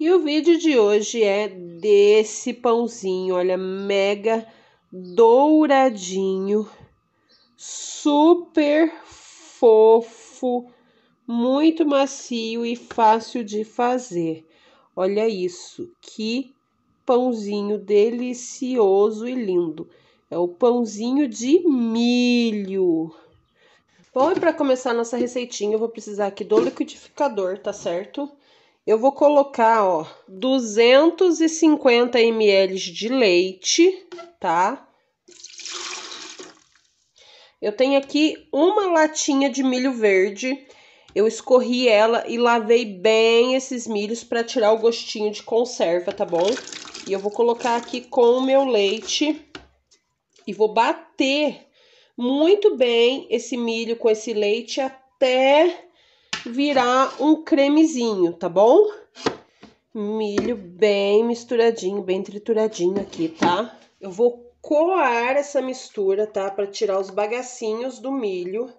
E o vídeo de hoje é desse pãozinho, olha, mega douradinho, super fofo, muito macio e fácil de fazer. Olha isso, que pãozinho delicioso e lindo. É o pãozinho de milho. Bom, e para começar nossa receitinha, eu vou precisar aqui do liquidificador, tá certo? Eu vou colocar, ó, 250 ml de leite, tá? Eu tenho aqui uma latinha de milho verde. Eu escorri ela e lavei bem esses milhos para tirar o gostinho de conserva, tá bom? E eu vou colocar aqui com o meu leite e vou bater muito bem esse milho com esse leite até virar um cremezinho, tá bom? Milho bem misturadinho, bem trituradinho aqui, tá? Eu vou coar essa mistura, tá? Pra tirar os bagacinhos do milho,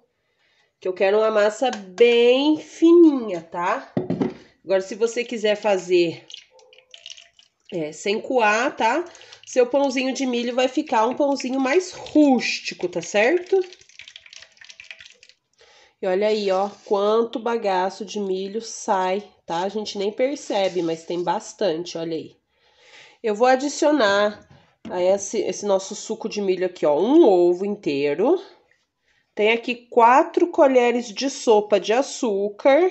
que eu quero uma massa bem fininha, tá? Agora, se você quiser fazer é, sem coar, tá? Seu pãozinho de milho vai ficar um pãozinho mais rústico, tá certo? E olha aí, ó, quanto bagaço de milho sai, tá? A gente nem percebe, mas tem bastante, olha aí. Eu vou adicionar a ah, esse, esse nosso suco de milho aqui, ó, um ovo inteiro. Tem aqui quatro colheres de sopa de açúcar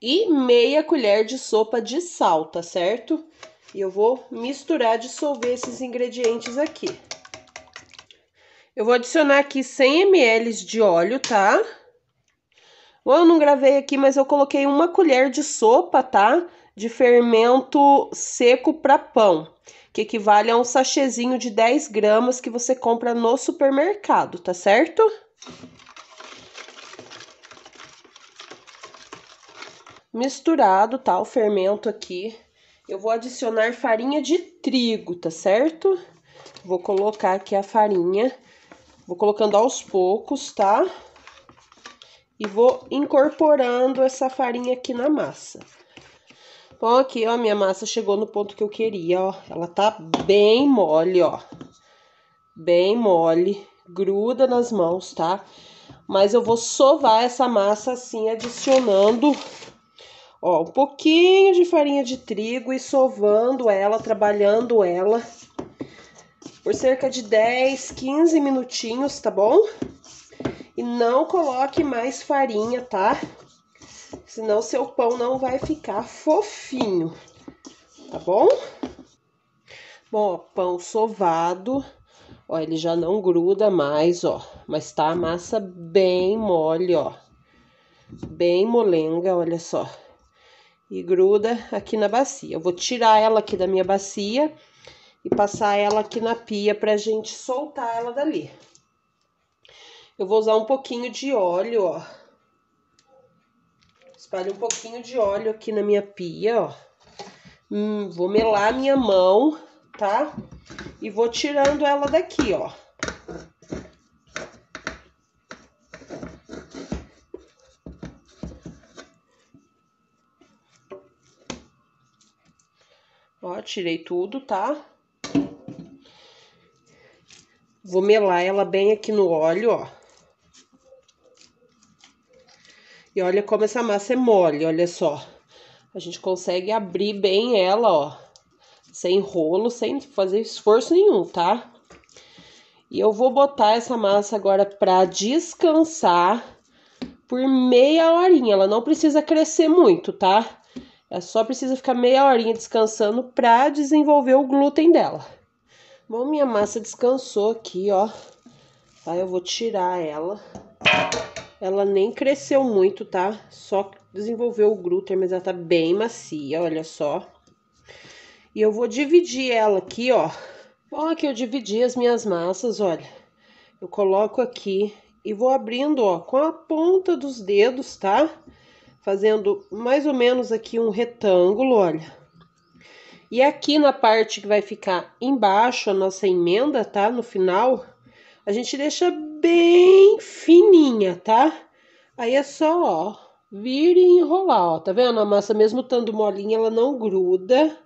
e meia colher de sopa de sal, tá certo? E eu vou misturar, dissolver esses ingredientes aqui. Eu vou adicionar aqui 100 ml de óleo, tá? ou eu não gravei aqui, mas eu coloquei uma colher de sopa, tá? De fermento seco para pão, que equivale a um sachêzinho de 10 gramas que você compra no supermercado, tá certo? Misturado, tá? O fermento aqui. Eu vou adicionar farinha de trigo, tá certo? Vou colocar aqui a farinha. Vou colocando aos poucos, tá? Tá? e vou incorporando essa farinha aqui na massa. Bom, aqui, ó, minha massa chegou no ponto que eu queria, ó. Ela tá bem mole, ó. Bem mole, gruda nas mãos, tá? Mas eu vou sovar essa massa assim, adicionando, ó, um pouquinho de farinha de trigo e sovando ela, trabalhando ela por cerca de 10, 15 minutinhos, tá bom? Tá bom? E não coloque mais farinha, tá? Senão seu pão não vai ficar fofinho, tá bom? Bom, ó, pão sovado, ó, ele já não gruda mais, ó, mas tá a massa bem mole, ó. Bem molenga, olha só. E gruda aqui na bacia. Eu vou tirar ela aqui da minha bacia e passar ela aqui na pia pra gente soltar ela dali. Eu vou usar um pouquinho de óleo, ó. Espalho um pouquinho de óleo aqui na minha pia, ó. Hum, vou melar a minha mão, tá? E vou tirando ela daqui, ó. Ó, tirei tudo, tá? Vou melar ela bem aqui no óleo, ó. E olha como essa massa é mole, olha só. A gente consegue abrir bem ela, ó. Sem rolo, sem fazer esforço nenhum, tá? E eu vou botar essa massa agora para descansar por meia horinha. Ela não precisa crescer muito, tá? Ela só precisa ficar meia horinha descansando para desenvolver o glúten dela. Bom, minha massa descansou aqui, ó. Tá? Eu vou tirar ela. Ela nem cresceu muito, tá? Só desenvolveu o grúter, mas ela tá bem macia, olha só. E eu vou dividir ela aqui, ó. Bom, aqui eu dividi as minhas massas, olha. Eu coloco aqui e vou abrindo, ó, com a ponta dos dedos, tá? Fazendo mais ou menos aqui um retângulo, olha. E aqui na parte que vai ficar embaixo a nossa emenda, tá? No final, a gente deixa bem fininha, tá? Aí é só, ó, vir e enrolar, ó. Tá vendo? A massa, mesmo estando molinha, ela não gruda.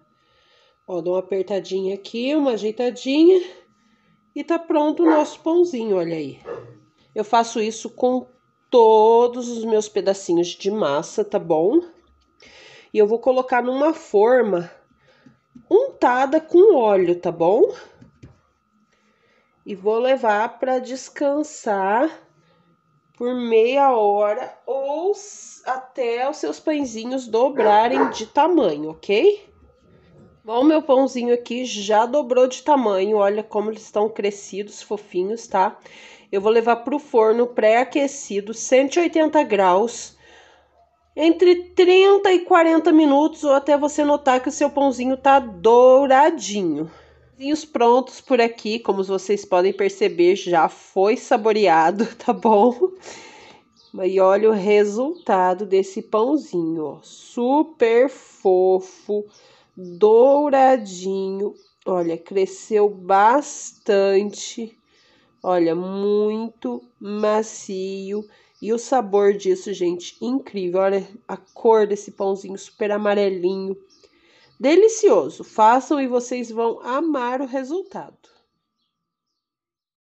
Ó, dá uma apertadinha aqui, uma ajeitadinha. E tá pronto o nosso pãozinho, olha aí. Eu faço isso com todos os meus pedacinhos de massa, tá bom? E eu vou colocar numa forma untada com óleo, tá bom? e vou levar para descansar por meia hora ou até os seus pãezinhos dobrarem de tamanho, ok? Bom, meu pãozinho aqui já dobrou de tamanho, olha como eles estão crescidos, fofinhos, tá? Eu vou levar para o forno pré-aquecido, 180 graus, entre 30 e 40 minutos, ou até você notar que o seu pãozinho tá douradinho. Cafezinhos prontos por aqui, como vocês podem perceber, já foi saboreado, tá bom? E olha o resultado desse pãozinho, ó, super fofo, douradinho. Olha, cresceu bastante. Olha, muito macio. E o sabor disso, gente, incrível. Olha a cor desse pãozinho super amarelinho. Delicioso! Façam e vocês vão amar o resultado.